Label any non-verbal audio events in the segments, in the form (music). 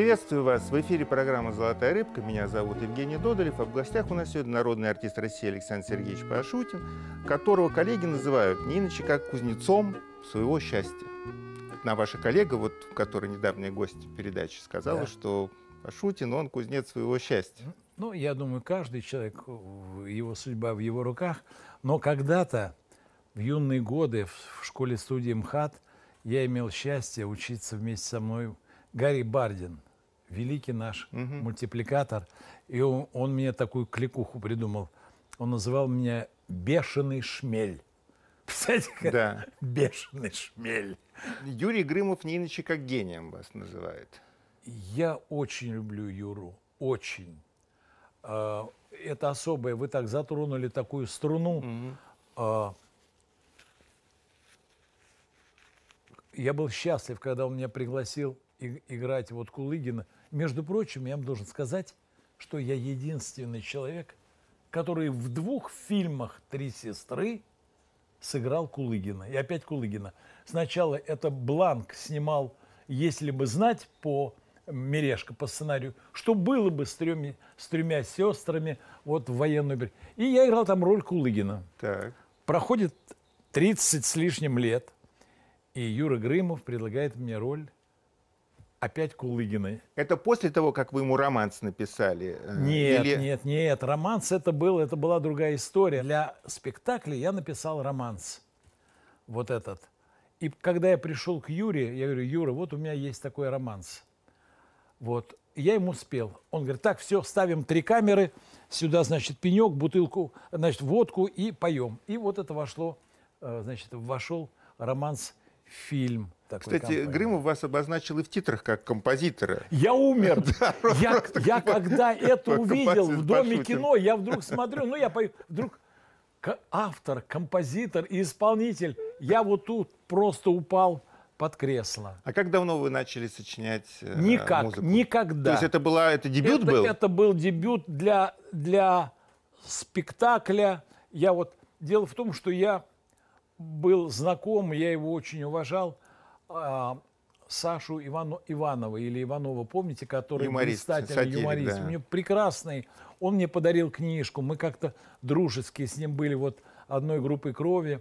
Приветствую вас! В эфире программа «Золотая рыбка». Меня зовут Евгений Додолев. А в гостях у нас сегодня народный артист России Александр Сергеевич Пашутин, которого коллеги называют не иначе как кузнецом своего счастья. На ваша коллега, вот, которая недавний гость передачи, сказала, да. что Пашутин, он кузнец своего счастья. Ну, я думаю, каждый человек, его судьба в его руках. Но когда-то, в юные годы, в школе-студии МХАТ, я имел счастье учиться вместе со мной Гарри Бардин – великий наш угу. мультипликатор, и он, он мне такую кликуху придумал. Он называл меня «бешеный шмель». (laughs) Представляете, да. бешеный шмель. Юрий Грымов не иначе как гением вас называет. Я очень люблю Юру, очень. А, это особое, вы так затронули такую струну. Угу. Я был счастлив, когда он меня пригласил играть вот Кулыгина – между прочим, я вам должен сказать, что я единственный человек, который в двух фильмах «Три сестры» сыграл Кулыгина. И опять Кулыгина. Сначала это Бланк снимал «Если бы знать» по Мережка по сценарию, что было бы с тремя, с тремя сестрами вот в военную... И я играл там роль Кулыгина. Так. Проходит 30 с лишним лет, и Юра Грымов предлагает мне роль опять Кулыгины. Это после того, как вы ему романс написали? Э, нет, или... нет, нет. Романс это был, это была другая история. Для спектакля я написал романс. Вот этот. И когда я пришел к Юре, я говорю, Юра, вот у меня есть такой романс. Вот. я ему спел. Он говорит, так, все, ставим три камеры, сюда, значит, пенек, бутылку, значит, водку и поем. И вот это вошло, э, значит, вошел романс фильм – такой Кстати, компании. Грымов вас обозначил и в титрах как композитора. Я умер. (laughs) Да, я, я типа когда (laughs) это увидел в Доме кино, я вдруг смотрю, ну я вдруг автор, композитор и исполнитель. Я вот тут просто упал под кресло. А как давно вы начали сочинять э, Никак, музыку? никогда. То есть это была, это дебют это, был? Это был дебют для, для спектакля. Я вот, дело в том, что я был знаком, я его очень уважал, а, Сашу Ивану, Иванова или Иванова, помните, который юморист, сатирик, юморист. Да. Мне прекрасный. Он мне подарил книжку. Мы как-то дружеские с ним были вот одной группы крови.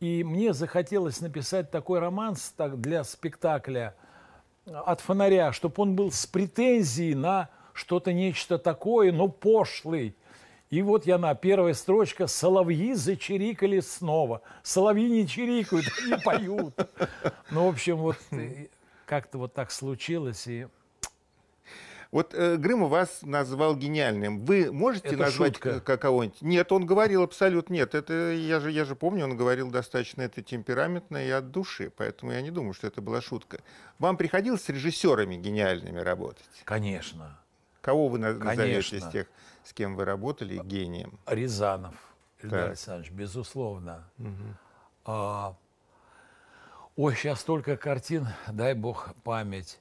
И мне захотелось написать такой романс так, для спектакля э, от фонаря, чтобы он был с претензией на что-то нечто такое, но пошлый. И вот я на первой строчке «Соловьи зачирикали снова». Соловьи не чирикают, они поют. Ну, в общем, вот э, как-то вот так случилось. И... Вот э, Грым вас назвал гениальным. Вы можете это назвать э, какого-нибудь? Нет, он говорил абсолютно нет. Это я же я же помню, он говорил достаточно это темпераментно и от души, поэтому я не думаю, что это была шутка. Вам приходилось с режиссерами гениальными работать? Конечно. Кого вы наз- назовете из тех? с кем вы работали, гением? Рязанов Ильдар так. Александрович, безусловно. Угу. А, ой, сейчас только картин, дай бог память.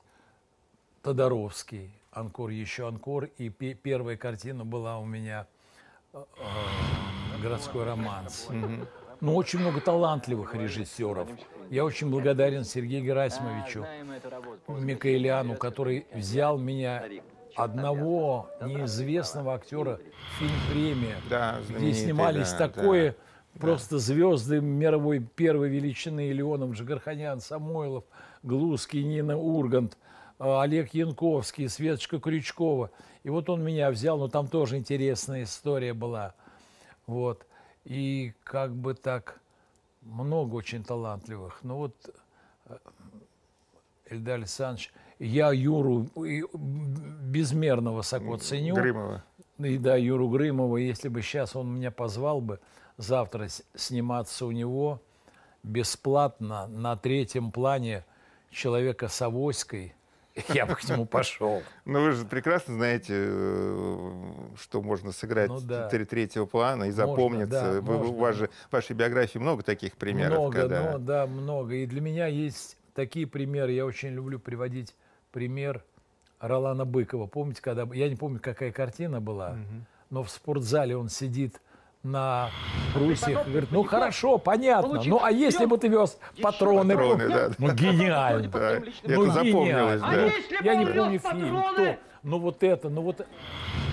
Тодоровский, Анкор, еще Анкор. И первая картина была у меня э, э «Городской романс». Ну очень много талантливых режиссеров. Я очень благодарен Сергею Герасимовичу, Микаэляну, который взял меня одного неизвестного актера фильм «Премия», да, где снимались да, такое да, просто да. звезды мировой первой величины Леонов, Джигарханян, Самойлов, Глузский, Нина Ургант, э, Олег Янковский, Светочка Крючкова. И вот он меня взял, но там тоже интересная история была. Вот. И как бы так много очень талантливых. Но ну вот э, Эльдар Александрович – я Юру безмерно высоко ценю. Грымова. И да, Юру Грымова, если бы сейчас он меня позвал бы завтра сниматься у него бесплатно на третьем плане человека с авоськой, (laughs) я бы к нему пошел. Ну, вы же прекрасно знаете, э, что можно сыграть ну, да. третьего плана и запомниться. да, вы, можно. У вас же в вашей биографии много таких примеров. Много, когда... но, да, много. И для меня есть такие примеры. Я очень люблю приводить пример Ролана Быкова. Помните, когда... Я не помню, какая картина была, угу. но в спортзале он сидит на брусьях. Говорит, ну хорошо, понятно. Получив ну а если бы ты вез патроны? патроны да. Ну, ну гениально. Да. Это ну, запомнилось. Да. А ну, я не помню фильм. Кто? Но вот это, ну вот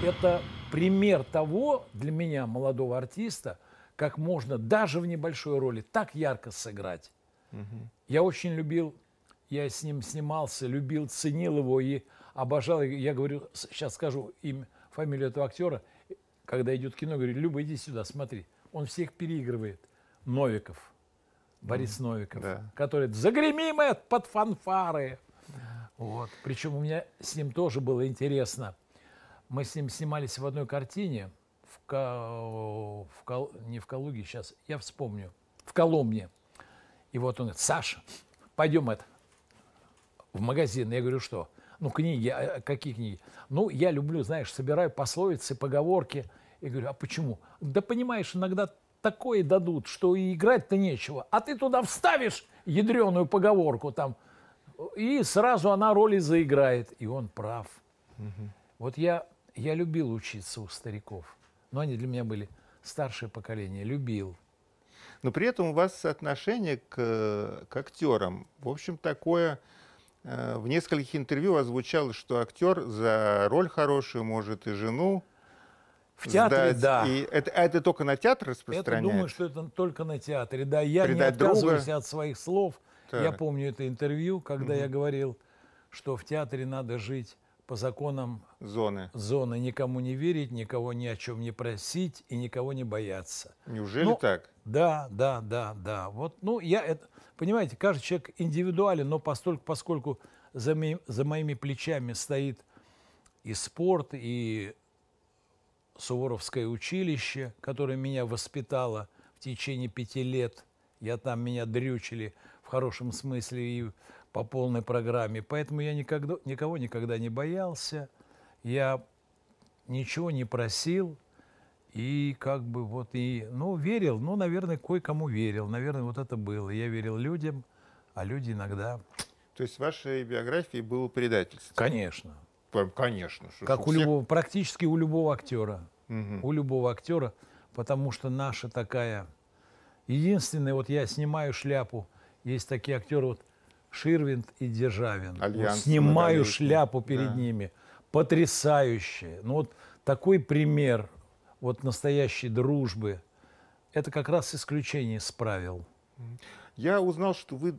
это пример того для меня, молодого артиста, как можно даже в небольшой роли так ярко сыграть. Угу. Я очень любил я с ним снимался, любил, ценил его и обожал. Я говорю, сейчас скажу им фамилию этого актера, когда идет кино, говорю, Люба, иди сюда, смотри. Он всех переигрывает. Новиков, Борис mm, Новиков, да. который «Загремим это под фанфары!» Вот. Причем у меня с ним тоже было интересно. Мы с ним снимались в одной картине, в, в не в Калуге сейчас, я вспомню, в Коломне. И вот он говорит, Саша, пойдем это, в магазин. Я говорю, что? Ну, книги, а, а какие книги? Ну, я люблю, знаешь, собираю пословицы, поговорки. и говорю, а почему? Да понимаешь, иногда такое дадут, что и играть-то нечего. А ты туда вставишь ядреную поговорку там, и сразу она роли заиграет. И он прав. Угу. Вот я, я любил учиться у стариков. Но они для меня были старшее поколение. Любил. Но при этом у вас отношение к, к актерам, в общем, такое Э, в нескольких интервью озвучалось, что актер за роль хорошую может и жену в театре, сдать. да. И это, а это только на театр распространяется? Я думаю, что это только на театре, да. Я Предать не отказываюсь друга. от своих слов. Так. Я помню это интервью, когда угу. я говорил, что в театре надо жить по законам зоны. зоны. Никому не верить, никого ни о чем не просить и никого не бояться. Неужели ну, так? Да, да, да, да. Вот, ну, я это, Понимаете, каждый человек индивидуален, но постольку, поскольку за, ми, за моими плечами стоит и спорт, и Суворовское училище, которое меня воспитало в течение пяти лет, я там меня дрючили в хорошем смысле и по полной программе, поэтому я никогда, никого никогда не боялся, я ничего не просил, и как бы вот, и, ну, верил, ну, наверное, кое-кому верил. Наверное, вот это было. Я верил людям, а люди иногда... То есть в вашей биографии было предательство? Конечно. Конечно. Как у всех... любого, практически у любого актера. Угу. У любого актера, потому что наша такая... Единственное, вот я снимаю шляпу, есть такие актеры, вот Ширвинд и Державин. Альянс, вот снимаю шляпу перед да. ними. Потрясающе. Ну вот такой пример вот настоящей дружбы, это как раз исключение из правил. Я узнал, что вы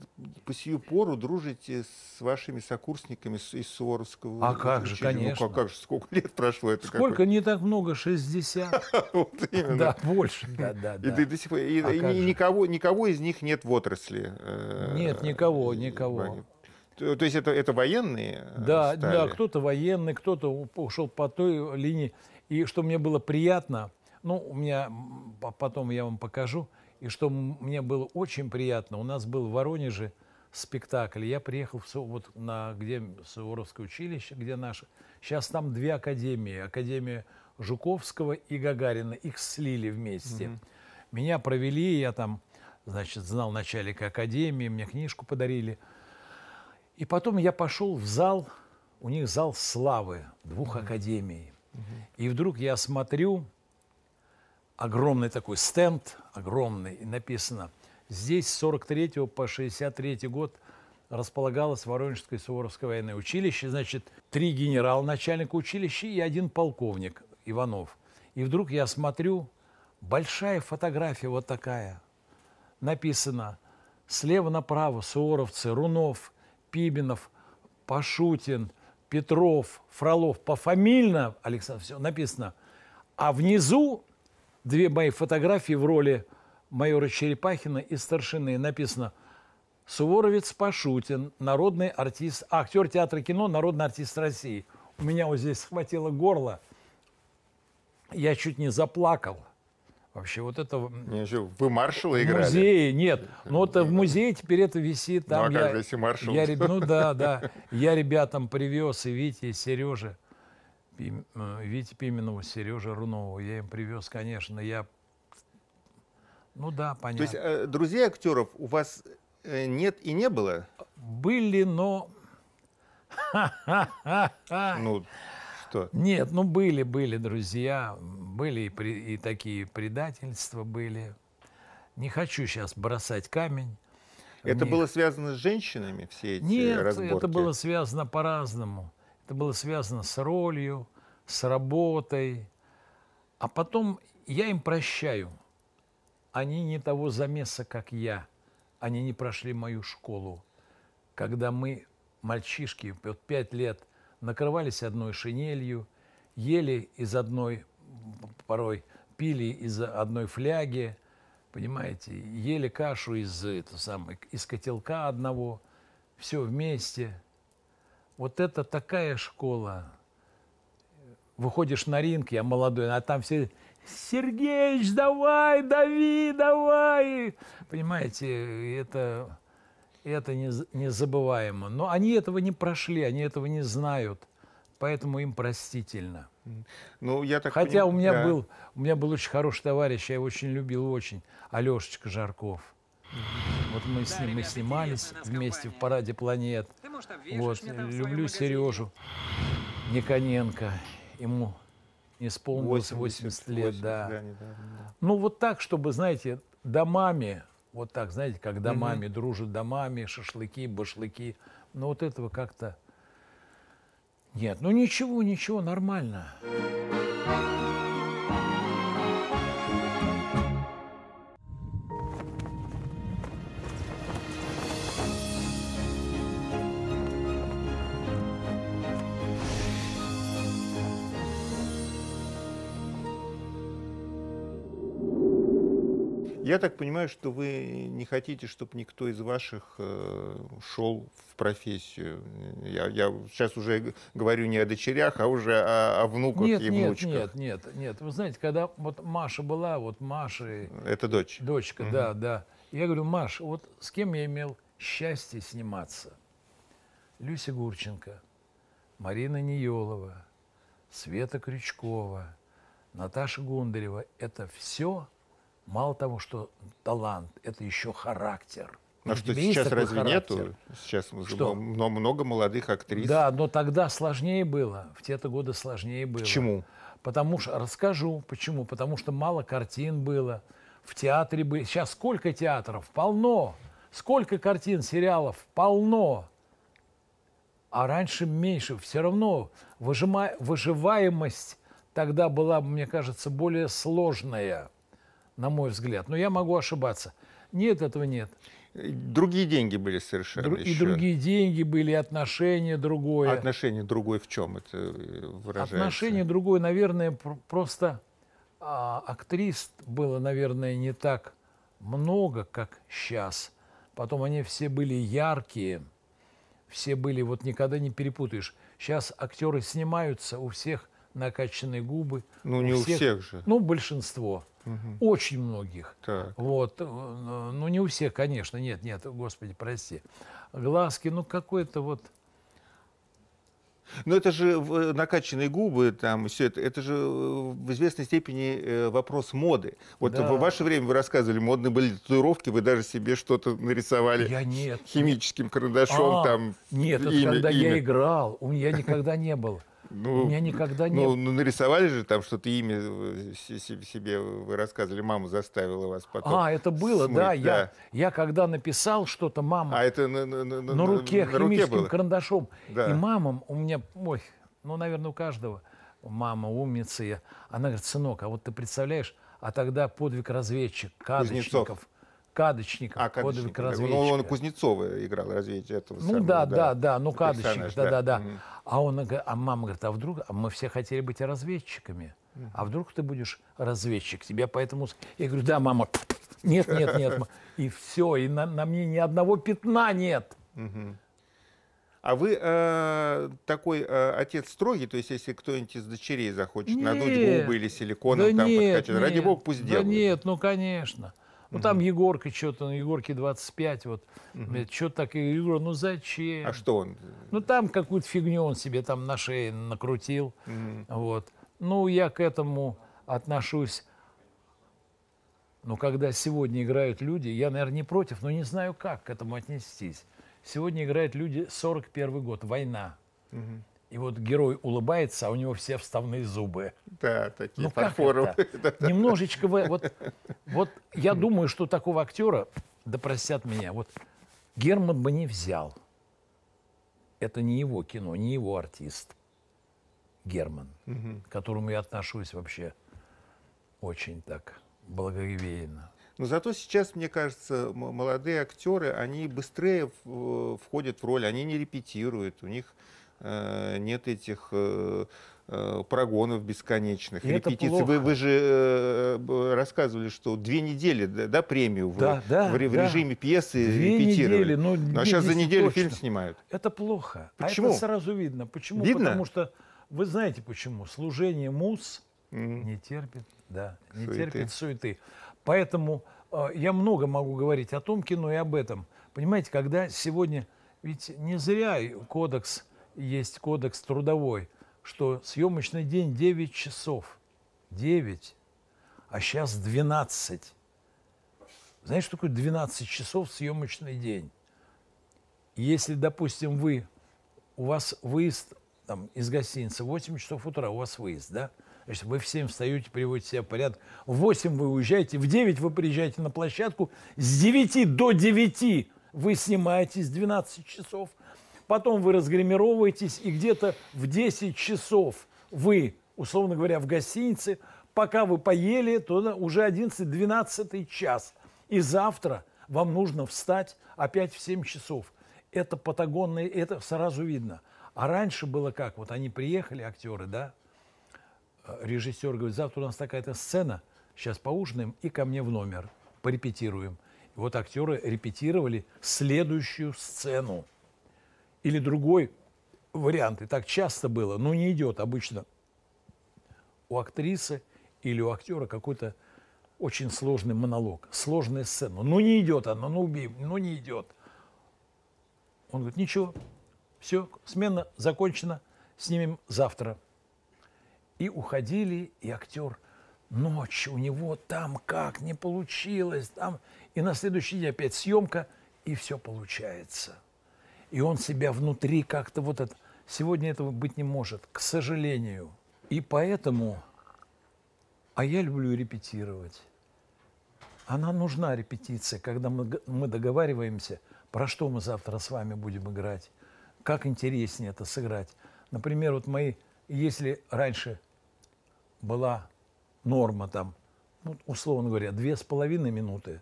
по сию пору дружите с вашими сокурсниками из Суворовского. А как же, ну, а конечно. Ну, как, же, сколько лет прошло это? Сколько, какой? не так много, 60. (laughs) Вот именно. Да, больше. Да, да, да. И, до сих пор, а никого, никого из них нет в отрасли? Э, нет, никого, никого. То, есть это, это военные? Э, да, стали? да, кто-то военный, кто-то ушел по той линии. И что мне было приятно, ну, у меня, потом я вам покажу, и что мне было очень приятно, у нас был в Воронеже спектакль. Я приехал в, вот на где Суворовское училище, где наше. Сейчас там две академии. Академия Жуковского и Гагарина. Их слили вместе. Угу. Меня провели, я там, значит, знал начальника академии, мне книжку подарили. И потом я пошел в зал, у них зал славы двух академий. И вдруг я смотрю, огромный такой стенд, огромный, и написано, здесь с 43 по 63 год располагалось Воронежское Суворовское военное училище, значит, три генерал начальника училища и один полковник Иванов. И вдруг я смотрю, большая фотография вот такая, написано слева направо Суворовцы, Рунов, Пибинов, Пашутин – Петров, Фролов пофамильно, Александр, все написано. А внизу две мои фотографии в роли майора Черепахина и старшины написано Суворовец Пашутин, народный артист, актер театра кино, народный артист России. У меня вот здесь схватило горло. Я чуть не заплакал. Вообще вот это... Вы маршала играли? В музее, нет. Но ну, вот э, в музее теперь это висит. Там ну, а я, же, если Я, ну да, да. Я ребятам привез и Вите, и Сереже. Пим, э, Вите Пименову, Сереже Рунову. Я им привез, конечно. Я... Ну да, понятно. То есть э, друзей актеров у вас нет и не было? Были, но... Ну, кто? Нет, ну были, были друзья, были и, при, и такие предательства были. Не хочу сейчас бросать камень. Это Мне... было связано с женщинами, все эти Нет, разборки? это было связано по-разному. Это было связано с ролью, с работой. А потом я им прощаю. Они не того замеса, как я. Они не прошли мою школу. Когда мы, мальчишки, вот пять лет – накрывались одной шинелью, ели из одной, порой пили из одной фляги, понимаете, ели кашу из, это самое, из котелка одного, все вместе. Вот это такая школа. Выходишь на ринг, я молодой, а там все Сергеич, давай, дави, давай. Понимаете, это и это незабываемо. Но они этого не прошли, они этого не знают. Поэтому им простительно. Ну, я так Хотя поним... у, меня да. был, у меня был очень хороший товарищ, я его очень любил очень, Алешечка Жарков. Вот мы с ним мы снимались вместе в «Параде планет». Вот, люблю Сережу Никоненко. Ему не исполнилось 80, 80 лет, 80, да. да недавно, да. Ну, вот так, чтобы, знаете, домами вот так, знаете, как домами, угу. дружат домами, шашлыки, башлыки. Но вот этого как-то нет. Ну ничего, ничего, нормально. Нормально. Я так понимаю, что вы не хотите, чтобы никто из ваших э, шел в профессию. Я, я сейчас уже говорю не о дочерях, а уже о, о внуках нет, и нет, внучках. Нет, нет, нет. Вы знаете, когда вот Маша была, вот Маша... Это дочь. Дочка, угу. да, да. Я говорю, Маш, вот с кем я имел счастье сниматься? Люся Гурченко, Марина Ниелова, Света Крючкова, Наташа Гундарева. Это все Мало того, что талант, это еще характер. Но что сейчас разве характер? нету? Сейчас что? много молодых актрис. Да, но тогда сложнее было. В те-то годы сложнее было. Почему? Потому что, расскажу, почему. Потому что мало картин было. В театре бы... Сейчас сколько театров? Полно. Сколько картин, сериалов? Полно. А раньше меньше. Все равно выжима... выживаемость тогда была, мне кажется, более сложная на мой взгляд. Но я могу ошибаться. Нет, этого нет. Э, другие деньги были совершенно. Дру- еще. И другие деньги были, отношения другое. А отношение другое в чем это э, выражается? Отношения другое, наверное, просто а, актрис было, наверное, не так много, как сейчас. Потом они все были яркие, все были, вот никогда не перепутаешь. Сейчас актеры снимаются, у всех накачанные губы. Ну, у не всех, у всех же. Ну, большинство. Угу. Очень многих. Так. Вот. Э, ну, не у всех, конечно. Нет, нет, господи, прости. Глазки, ну, какой-то вот... Ну это же э, накачанные губы, там все это, это же э, в известной степени вопрос моды. Вот да. в ваше время вы рассказывали, модные были татуировки, вы даже себе что-то нарисовали я нет. химическим карандашом а, там. Нет, имя, это когда имя. я играл, у меня никогда не было. Ну, меня никогда не... Ну, ну, нарисовали же там что-то имя э, себе вы рассказывали, мама заставила вас потом. А, это было, смыть, да, да. Я, я когда написал что-то, мама... А это на, на, на, на руке, на руке карандашом. Да. И мамам у меня, ой, ну, наверное, у каждого мама умница. Она говорит, сынок, а вот ты представляешь, а тогда подвиг разведчик, кадочников. Кузнецов. Кадочников, а, кодовик разведчика. Ну, он Кузнецова играл разведчика. Этого ну самого, да, да, да, ну Кадочников, да, да, да. А, он, а мама говорит, а вдруг а мы все хотели быть разведчиками. А вдруг ты будешь разведчик? Тебя поэтому... Я говорю, да, мама, нет, нет, нет. (laughs) И все, и на, на мне ни одного пятна нет. А вы э, такой э, отец строгий, то есть если кто-нибудь из дочерей захочет надуть губы или силиконом да там нет, подкачать, нет, ради бога пусть да делают. нет, ну конечно. Ну, там Егорка что-то, ну, Егорке 25, вот. Угу. что так, и Егор, ну, зачем? А что он? Ну, там какую-то фигню он себе там на шее накрутил, угу. вот. Ну, я к этому отношусь. Но когда сегодня играют люди, я, наверное, не против, но не знаю, как к этому отнестись. Сегодня играют люди 41 год, война. Угу. И вот герой улыбается, а у него все вставные зубы. Да, такие ну, фарфоровые. (laughs) Немножечко вы... Вот, вот я думаю, что такого актера, да простят меня, вот Герман бы не взял. Это не его кино, не его артист. Герман, угу. к которому я отношусь вообще очень так благоговейно. Но зато сейчас, мне кажется, молодые актеры, они быстрее э, входят в роль, они не репетируют, у них Э, нет этих э, э, прогонов бесконечных, и репетиций. плохо. Вы, вы же рассказывали, что две недели да, премию вы да, в, в да. режиме пьесы две репетировали. Недели, ну, ну, а сейчас за неделю точно. фильм снимают. Это плохо. Почему? А это сразу видно. Почему? Видно? Потому что вы знаете почему. Служение мус mm. не терпит, да, не суеты. терпит суеты. Поэтому э, я много могу говорить о том кино и об этом. Понимаете, когда сегодня... Ведь не зря кодекс есть кодекс трудовой, что съемочный день 9 часов. 9, а сейчас 12. Знаешь, что такое 12 часов съемочный день? Если, допустим, вы, у вас выезд там, из гостиницы 8 часов утра, у вас выезд, да? Значит, вы в 7 встаете, приводите себя в порядок. В 8 вы уезжаете, в 9 вы приезжаете на площадку. С 9 до 9 вы снимаетесь 12 часов – потом вы разгримировываетесь, и где-то в 10 часов вы, условно говоря, в гостинице, пока вы поели, то уже 11-12 час. И завтра вам нужно встать опять в 7 часов. Это патагонные, это сразу видно. А раньше было как? Вот они приехали, актеры, да? Э, режиссер говорит, завтра у нас такая-то сцена, сейчас поужинаем и ко мне в номер, порепетируем. И вот актеры репетировали следующую сцену или другой вариант. И так часто было, но не идет обычно у актрисы или у актера какой-то очень сложный монолог, сложная сцена. Ну не идет она, ну убей, ну не идет. Он говорит, ничего, все, смена закончена, снимем завтра. И уходили, и актер ночь у него там как не получилось, там и на следующий день опять съемка, и все получается. И он себя внутри как-то вот это... Сегодня этого быть не может, к сожалению. И поэтому... А я люблю репетировать. Она нужна репетиция, когда мы, мы договариваемся, про что мы завтра с вами будем играть, как интереснее это сыграть. Например, вот мои, если раньше была норма там, ну, условно говоря, две с половиной минуты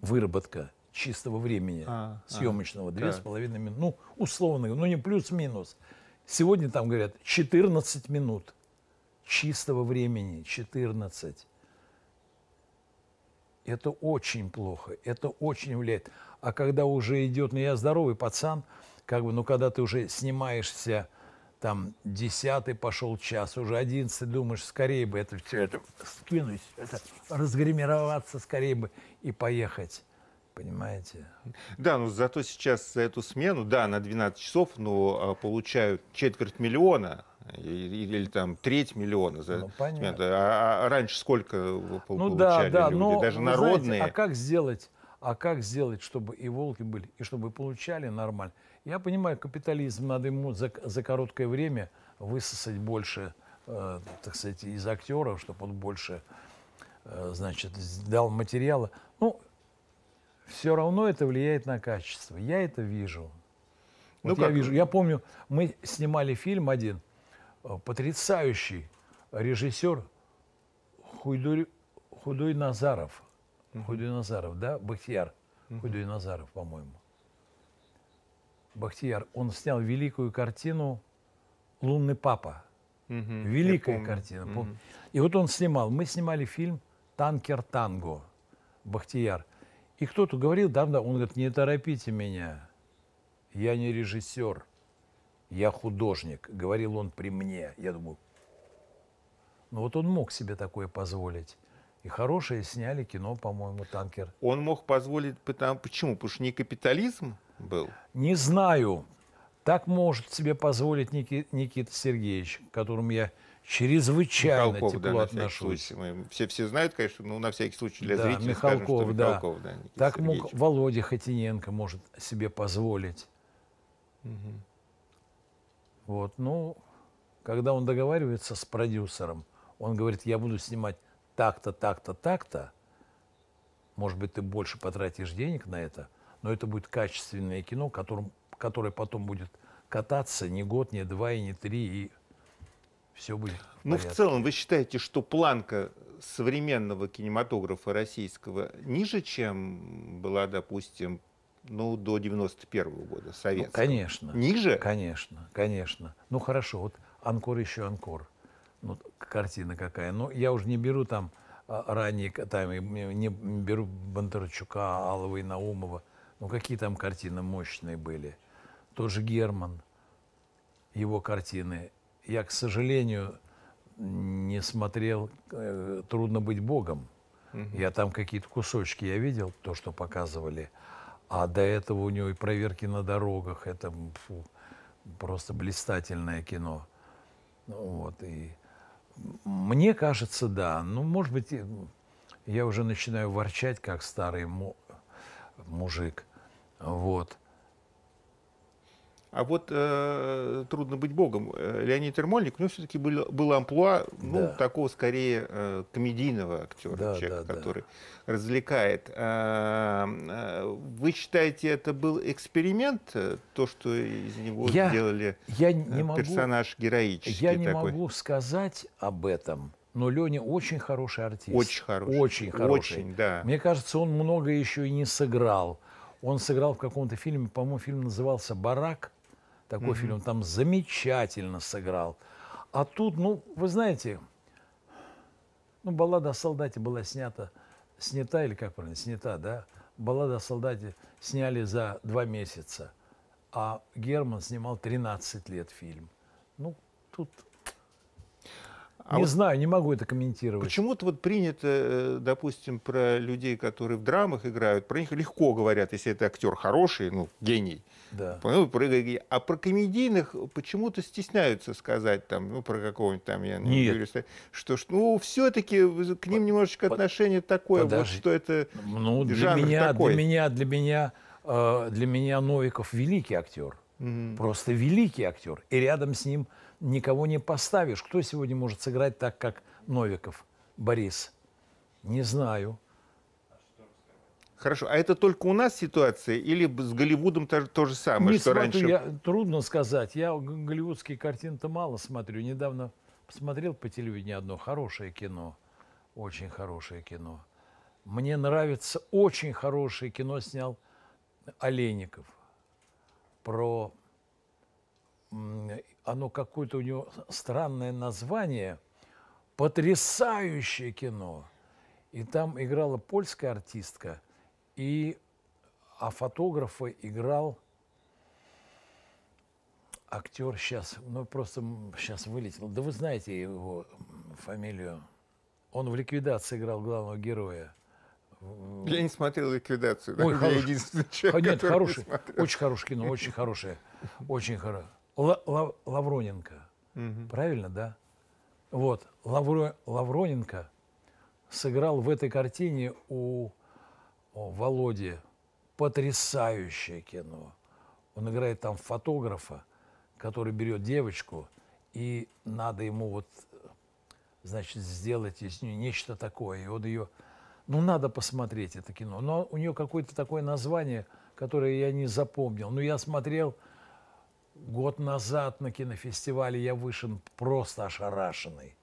выработка – чистого времени а, а. съемочного, две а, с половиной минуты. Ну, условно, ну не плюс-минус. Сегодня там говорят 14 минут чистого времени, 14. Это очень плохо, это очень влияет. А когда уже идет, ну я здоровый пацан, как бы, ну когда ты уже снимаешься, там, десятый пошел час, уже одиннадцатый, думаешь, скорее бы это все это скинуть, это разгримироваться скорее бы и поехать. Понимаете? Да, но ну зато сейчас за эту смену, да, на 12 часов, но а, получают четверть миллиона или, или там треть миллиона за ну, смену. А, а раньше сколько получали ну, да, да, люди, но, даже народные? Знаете, а как сделать? А как сделать, чтобы и волки были, и чтобы получали нормально? Я понимаю, капитализм надо ему за, за короткое время высосать больше, э, так сказать, из актеров, чтобы он больше, э, значит, дал материала. Ну, все равно это влияет на качество. Я это вижу. Ну вот ну, я как? вижу. Я помню, мы снимали фильм один, э, потрясающий режиссер Хуйдур... Худой Назаров. Mm-hmm. Худой Назаров, да? Бахтияр. Mm-hmm. Худой Назаров, по-моему. Бахтияр. Он снял великую картину «Лунный папа». Mm-hmm. Великая картина. Mm-hmm. И вот он снимал. Мы снимали фильм «Танкер танго». Бахтияр. И кто-то говорил, давно, он говорит, не торопите меня, я не режиссер, я художник, говорил он при мне. Я думаю, ну вот он мог себе такое позволить. И хорошее сняли кино, по-моему, танкер. Он мог позволить, потому почему? Потому что не капитализм был? Не знаю. Так может себе позволить Никита Сергеевич, которому я чрезвычайно Михалков, тепло да, отношусь. Мы, все, все знают, конечно, но ну, на всякий случай для да, зрителей Михалков, скажем, что Михалков. Да. Да, так мог Володя Хотиненко может себе позволить. Угу. Вот, ну, когда он договаривается с продюсером, он говорит, я буду снимать так-то, так-то, так-то, может быть, ты больше потратишь денег на это, но это будет качественное кино, которым, которое потом будет кататься не год, не два и не три, и все будет. Ну, в целом, вы считаете, что планка современного кинематографа российского ниже, чем была, допустим, ну, до 91 -го года, советского? Ну, конечно. Ниже? Конечно, конечно. Ну, хорошо, вот «Анкор еще Анкор». Ну, картина какая. Ну, я уже не беру там а, ранние, там, не беру Бондарчука, Алова и Наумова. Ну, какие там картины мощные были. Тот же Герман, его картины я, к сожалению, не смотрел э, «Трудно быть Богом». Угу. Я там какие-то кусочки я видел, то, что показывали. А до этого у него и проверки на дорогах. Это фу, просто блистательное кино. Ну вот, и мне кажется, да. Ну, может быть, я уже начинаю ворчать, как старый му мужик. Вот. А вот э, трудно быть богом. Э, Леонид Ермольник, у него все-таки был, был амплуа, ну, да. такого скорее э, комедийного актера, да, человека, да, который да. развлекает. Э, э, вы считаете, это был эксперимент, э, то, что из него я, сделали я не могу, персонаж героический? Я не такой? могу сказать об этом. Но Леня очень хороший артист. Очень хороший. Очень хороший. Очень, да. Мне кажется, он много еще и не сыграл. Он сыграл в каком-то фильме, по-моему, фильм назывался «Барак», такой mm-hmm. фильм, он там замечательно сыграл. А тут, ну, вы знаете, ну, баллада о солдате была снята, снята, или как правильно, снята, да? Баллада о солдате сняли за два месяца, а Герман снимал 13 лет фильм. Ну, тут а не вот знаю, не могу это комментировать. Почему-то вот принято, э, допустим, про людей, которые в драмах играют, про них легко говорят, если это актер хороший, ну, гений. Да. Ну, про, а про комедийных почему-то стесняются сказать там, ну, про какого-нибудь там, я не Нет. говорю, что, что ну, все-таки к ним немножечко Под... отношение такое, Подожди. вот что это ну, для меня, такой. Для меня, для меня, э, для меня Новиков великий актер. Угу. Просто великий актер. И рядом с ним никого не поставишь. Кто сегодня может сыграть так, как Новиков Борис? Не знаю. Хорошо, а это только у нас ситуация или с Голливудом то, то же самое, не что смотрю, раньше? Я, трудно сказать. Я голливудские картины-то мало смотрю. Недавно посмотрел по телевидению одно хорошее кино. Очень хорошее кино. Мне нравится очень хорошее кино снял Олейников про оно какое-то у него странное название, потрясающее кино. И там играла польская артистка, и, а фотографа играл актер сейчас, ну просто сейчас вылетел. Да вы знаете его фамилию. Он в ликвидации играл главного героя. Я не смотрел ликвидацию. Да? Ой, хороший. Я единственный человек, а, нет, хороший. Не очень хорошее кино, очень хорошее. Очень хорошее. Лавроненко. Угу. Правильно, да? Вот, Лавро, Лавроненко сыграл в этой картине у о, Володи потрясающее кино. Он играет там фотографа, который берет девочку, и надо ему вот, значит, сделать из нее нечто такое. И вот ее... Ну, надо посмотреть это кино. Но у нее какое-то такое название, которое я не запомнил. Но ну, я смотрел год назад на кинофестивале я вышел просто ошарашенный.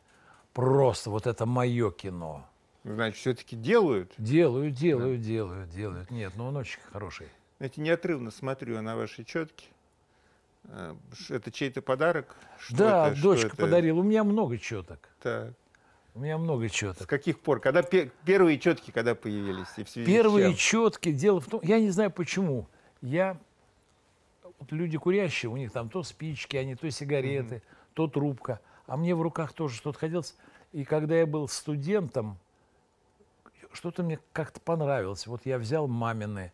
Просто вот это мое кино. Значит, все-таки делают? Делают, делают, да. делают, делают. Нет, но ну он очень хороший. Знаете, неотрывно смотрю я на ваши четки. Э, это чей-то подарок? Что да, это, дочка что это? подарила. У меня много четок. Так. У меня много четок. С каких пор? Когда первые четки, когда появились? И в связи первые четки. Дело в том, я не знаю почему. Я вот люди курящие, у них там то спички, они то сигареты, mm-hmm. то трубка. А мне в руках тоже что-то хотелось. И когда я был студентом, что-то мне как-то понравилось. Вот я взял мамины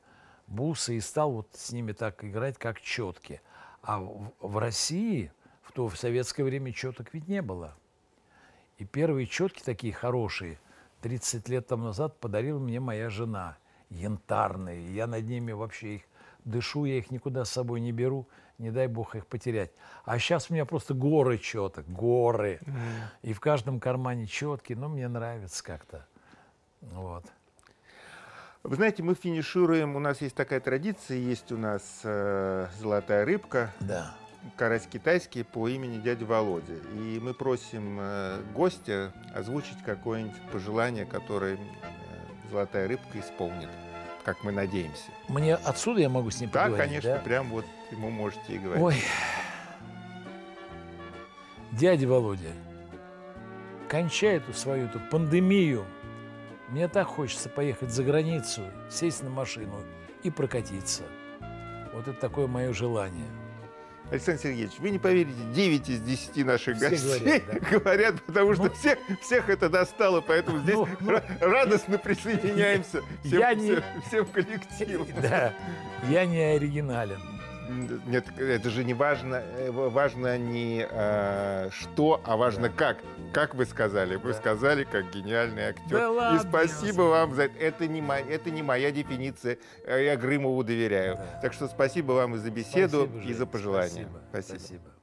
бусы и стал вот с ними так играть, как четки. А в, в России в то в советское время четок ведь не было. И первые четки такие хорошие 30 лет тому назад подарила мне моя жена янтарные. Я над ними вообще их дышу, я их никуда с собой не беру, не дай бог их потерять. А сейчас у меня просто горы четок, горы. Mm. И в каждом кармане четки, но ну, мне нравится как-то. Вот. Вы знаете, мы финишируем, у нас есть такая традиция, есть у нас э, золотая рыбка. Да. Карась китайский по имени дядя Володя. И мы просим э, гостя озвучить какое-нибудь пожелание, которое э, золотая рыбка исполнит как мы надеемся. Мне отсюда я могу с ним поговорить, да, поговорить, конечно, да? прям вот ему можете и говорить. Ой, дядя Володя, кончай эту свою эту пандемию. Мне так хочется поехать за границу, сесть на машину и прокатиться. Вот это такое мое желание. Александр Сергеевич, вы не поверите, 9 из 10 наших все гостей говорят, да. (laughs) говорят потому ну. что ну, всех, всех это достало, поэтому здесь ну, ну, радостно присоединяемся всем, я не... всем коллективом. Да, я не оригинален нет, это же не важно, э, важно не э, что, а важно да. как. Как вы сказали? Вы да. сказали, как гениальный актер. Да ладно, И спасибо вам за это. Это не, моя, это не моя дефиниция. Я Грымову доверяю. Да. Так что спасибо вам и за беседу, спасибо, и за пожелания. Спасибо. спасибо. спасибо.